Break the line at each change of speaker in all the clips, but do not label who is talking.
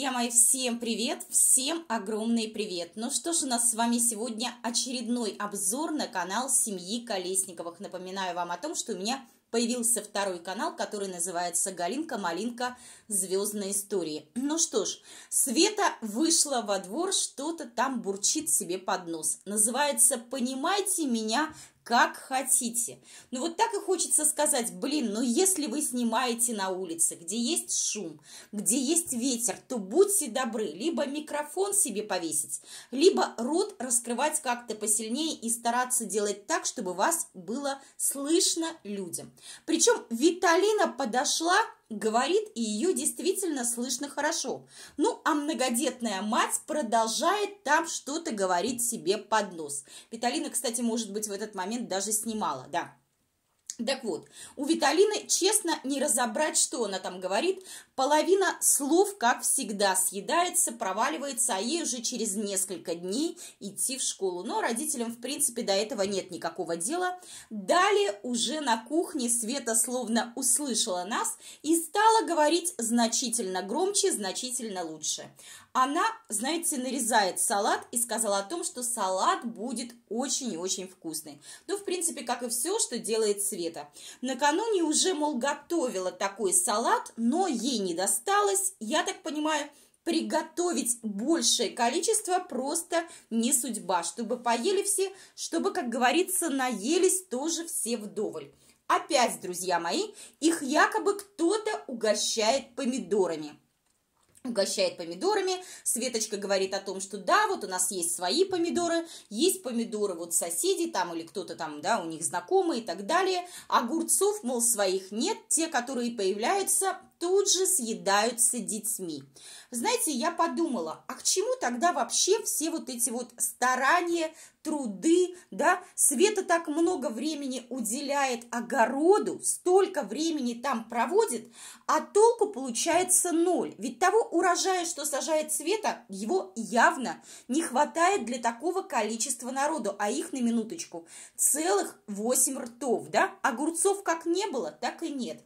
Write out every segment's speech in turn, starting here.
Друзья мои, всем привет! Всем огромный привет! Ну что ж, у нас с вами сегодня очередной обзор на канал семьи Колесниковых. Напоминаю вам о том, что у меня появился второй канал, который называется «Галинка, Малинка. Звездные истории». Ну что ж, Света вышла во двор, что-то там бурчит себе под нос. Называется «Понимайте меня, как хотите. Ну вот так и хочется сказать, блин, но ну, если вы снимаете на улице, где есть шум, где есть ветер, то будьте добры, либо микрофон себе повесить, либо рот раскрывать как-то посильнее и стараться делать так, чтобы вас было слышно людям. Причем Виталина подошла говорит, и ее действительно слышно хорошо. Ну, а многодетная мать продолжает там что-то говорить себе под нос. Виталина, кстати, может быть, в этот момент даже снимала, да. Так вот, у Виталины честно не разобрать, что она там говорит. Половина слов, как всегда, съедается, проваливается, а ей уже через несколько дней идти в школу. Но родителям, в принципе, до этого нет никакого дела. Далее уже на кухне Света словно услышала нас и стала говорить значительно громче, значительно лучше. Она, знаете, нарезает салат и сказала о том, что салат будет очень и очень вкусный. Ну, в принципе, как и все, что делает Света. Накануне уже, мол, готовила такой салат, но ей не досталось. Я так понимаю, приготовить большее количество просто не судьба, чтобы поели все, чтобы, как говорится, наелись тоже все вдоволь. Опять, друзья мои, их якобы кто-то угощает помидорами угощает помидорами. Светочка говорит о том, что да, вот у нас есть свои помидоры, есть помидоры вот соседи там или кто-то там, да, у них знакомые и так далее. Огурцов, мол, своих нет, те, которые появляются, тут же съедаются детьми. Знаете, я подумала, а к чему тогда вообще все вот эти вот старания труды, да, Света так много времени уделяет огороду, столько времени там проводит, а толку получается ноль. Ведь того урожая, что сажает Света, его явно не хватает для такого количества народу, а их на минуточку целых 8 ртов, да, огурцов как не было, так и нет.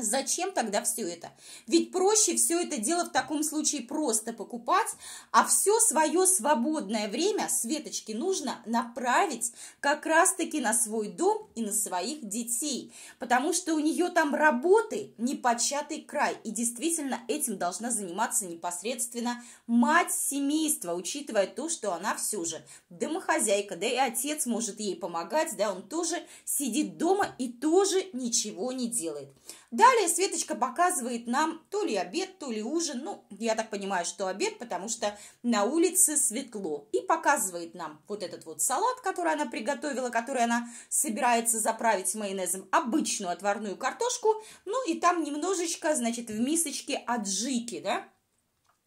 Зачем тогда все это? Ведь проще все это дело в таком случае просто покупать, а все свое свободное время Светочке нужно направить как раз-таки на свой дом и на своих детей, потому что у нее там работы непочатый край, и действительно этим должна заниматься непосредственно мать семейства, учитывая то, что она все же домохозяйка, да и отец может ей помогать, да, он тоже сидит дома и тоже ничего не делает. Далее Светочка показывает нам то ли обед, то ли ужин. Ну, я так понимаю, что обед, потому что на улице светло. И показывает нам вот этот вот салат, который она приготовила, который она собирается заправить майонезом. Обычную отварную картошку. Ну, и там немножечко, значит, в мисочке аджики, да.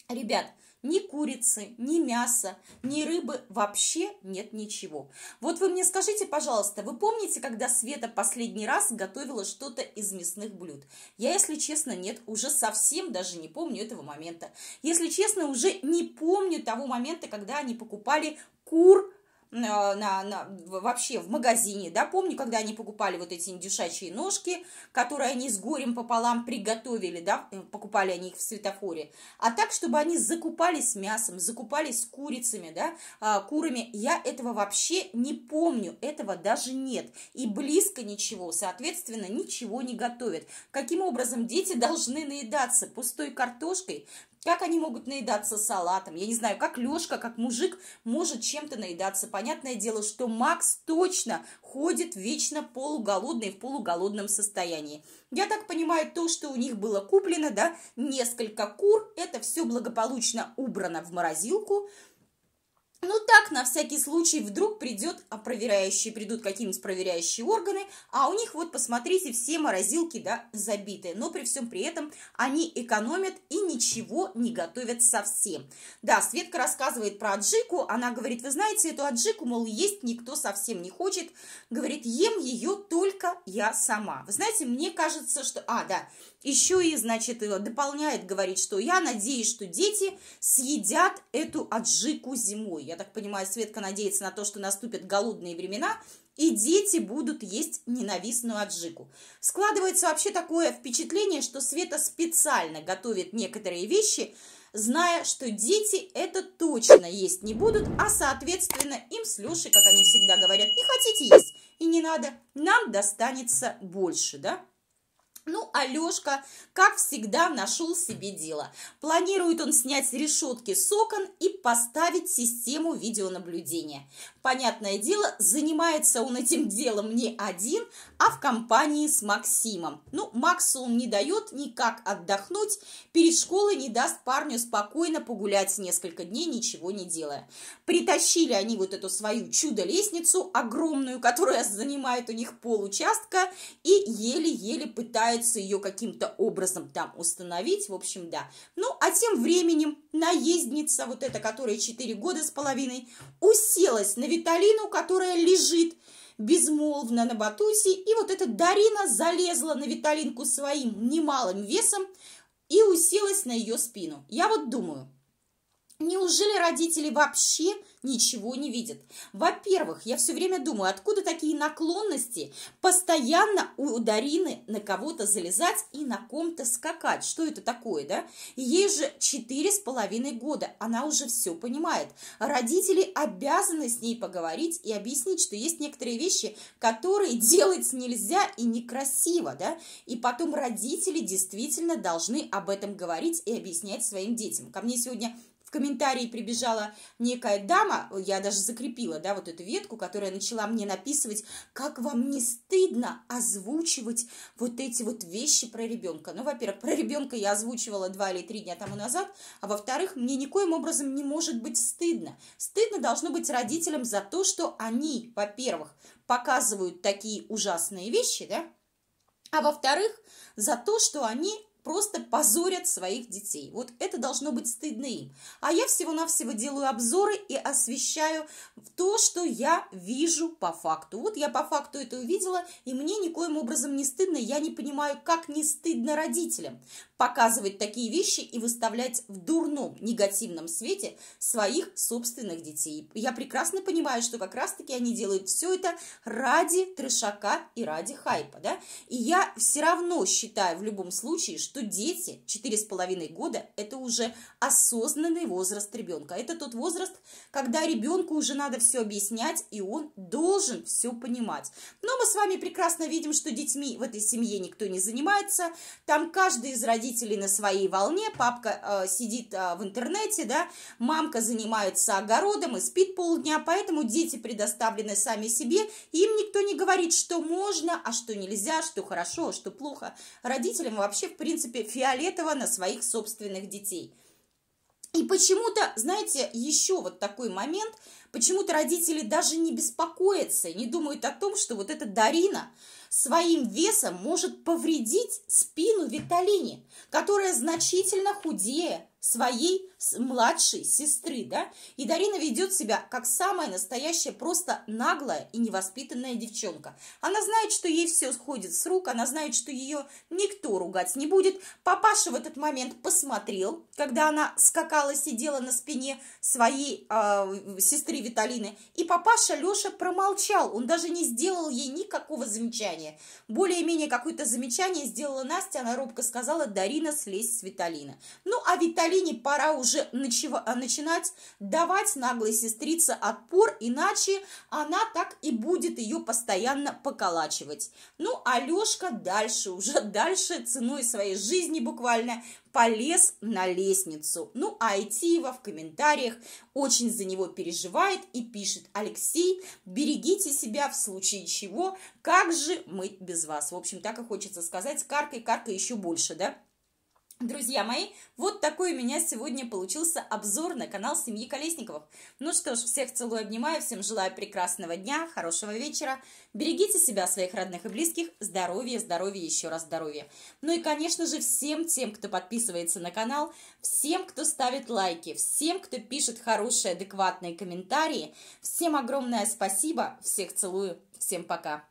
Ребят, ни курицы, ни мяса, ни рыбы, вообще нет ничего. Вот вы мне скажите, пожалуйста, вы помните, когда Света последний раз готовила что-то из мясных блюд? Я, если честно, нет, уже совсем даже не помню этого момента. Если честно, уже не помню того момента, когда они покупали кур Э, на, на, вообще в магазине, да, помню, когда они покупали вот эти индюшачьи ножки, которые они с горем пополам приготовили, да, э, покупали они их в светофоре, а так, чтобы они закупались мясом, закупались курицами, да, а, курами, я этого вообще не помню, этого даже нет, и близко ничего, соответственно, ничего не готовят. Каким образом дети должны наедаться пустой картошкой, как они могут наедаться салатом? Я не знаю, как Лешка, как мужик может чем-то наедаться. Понятное дело, что Макс точно ходит вечно полуголодный в полуголодном состоянии. Я так понимаю, то, что у них было куплено, да, несколько кур, это все благополучно убрано в морозилку – ну так, на всякий случай, вдруг придет опроверяющие, а придут какие-нибудь проверяющие органы, а у них, вот посмотрите, все морозилки, да, забитые. Но при всем при этом они экономят и ничего не готовят совсем. Да, Светка рассказывает про аджику, она говорит, вы знаете, эту аджику, мол, есть никто совсем не хочет. Говорит, ем ее только я сама. Вы знаете, мне кажется, что... А, да, еще и, значит, э, дополняет, говорит, что я надеюсь, что дети съедят эту аджику зимой. Я так понимаю, Светка надеется на то, что наступят голодные времена, и дети будут есть ненавистную аджику. Складывается вообще такое впечатление, что Света специально готовит некоторые вещи, зная, что дети это точно есть не будут, а, соответственно, им с Лешей, как они всегда говорят, не хотите есть, и не надо, нам достанется больше, да? Ну, Алешка, как всегда, нашел себе дело. Планирует он снять решетки с окон и поставить систему видеонаблюдения. Понятное дело, занимается он этим делом не один, а в компании с Максимом. Ну, Максу он не дает никак отдохнуть, перед школой не даст парню спокойно погулять несколько дней, ничего не делая. Притащили они вот эту свою чудо-лестницу огромную, которая занимает у них пол участка, и еле-еле пытаются пытается ее каким-то образом там установить, в общем, да. Ну, а тем временем наездница, вот эта, которая 4 года с половиной, уселась на Виталину, которая лежит безмолвно на Батусе и вот эта Дарина залезла на Виталинку своим немалым весом и уселась на ее спину. Я вот думаю, Неужели родители вообще ничего не видят? Во-первых, я все время думаю, откуда такие наклонности постоянно у Дарины на кого-то залезать и на ком-то скакать. Что это такое, да? Ей же четыре с половиной года, она уже все понимает. Родители обязаны с ней поговорить и объяснить, что есть некоторые вещи, которые делать нельзя и некрасиво, да? И потом родители действительно должны об этом говорить и объяснять своим детям. Ко мне сегодня в комментарии прибежала некая дама, я даже закрепила, да, вот эту ветку, которая начала мне написывать, как вам не стыдно озвучивать вот эти вот вещи про ребенка. Ну, во-первых, про ребенка я озвучивала два или три дня тому назад, а во-вторых, мне никоим образом не может быть стыдно. Стыдно должно быть родителям за то, что они, во-первых, показывают такие ужасные вещи, да, а во-вторых, за то, что они просто позорят своих детей. Вот это должно быть стыдно им. А я всего-навсего делаю обзоры и освещаю то, что я вижу по факту. Вот я по факту это увидела, и мне никоим образом не стыдно. Я не понимаю, как не стыдно родителям показывать такие вещи и выставлять в дурном, негативном свете своих собственных детей. Я прекрасно понимаю, что как раз-таки они делают все это ради трешака и ради хайпа, да? И я все равно считаю в любом случае, что что дети 4,5 года – это уже осознанный возраст ребенка. Это тот возраст, когда ребенку уже надо все объяснять, и он должен все понимать. Но мы с вами прекрасно видим, что детьми в этой семье никто не занимается. Там каждый из родителей на своей волне. Папка э, сидит э, в интернете, да, мамка занимается огородом и спит полдня, поэтому дети предоставлены сами себе, им никто не говорит, что можно, а что нельзя, что хорошо, а что плохо. Родителям вообще, в принципе, принципе, фиолетово на своих собственных детей. И почему-то, знаете, еще вот такой момент, почему-то родители даже не беспокоятся, не думают о том, что вот эта Дарина своим весом может повредить спину Виталине, которая значительно худее, своей младшей сестры, да, и Дарина ведет себя как самая настоящая просто наглая и невоспитанная девчонка. Она знает, что ей все сходит с рук, она знает, что ее никто ругать не будет. Папаша в этот момент посмотрел, когда она скакала, сидела на спине своей э, сестры Виталины, и папаша Леша промолчал, он даже не сделал ей никакого замечания. Более-менее какое-то замечание сделала Настя, она робко сказала, Дарина, слезь с Виталина. Ну, а Виталина Полине пора уже начива, а, начинать давать наглой сестрице отпор, иначе она так и будет ее постоянно поколачивать. Ну, а дальше, уже дальше ценой своей жизни буквально полез на лестницу. Ну, а Айтиева в комментариях очень за него переживает и пишет, Алексей, берегите себя в случае чего, как же мы без вас. В общем, так и хочется сказать, каркай, каркай еще больше, да? Друзья мои, вот такой у меня сегодня получился обзор на канал семьи Колесниковых. Ну что ж, всех целую, обнимаю, всем желаю прекрасного дня, хорошего вечера. Берегите себя, своих родных и близких, здоровья, здоровья, еще раз здоровья. Ну и, конечно же, всем тем, кто подписывается на канал, всем, кто ставит лайки, всем, кто пишет хорошие, адекватные комментарии, всем огромное спасибо, всех целую, всем пока.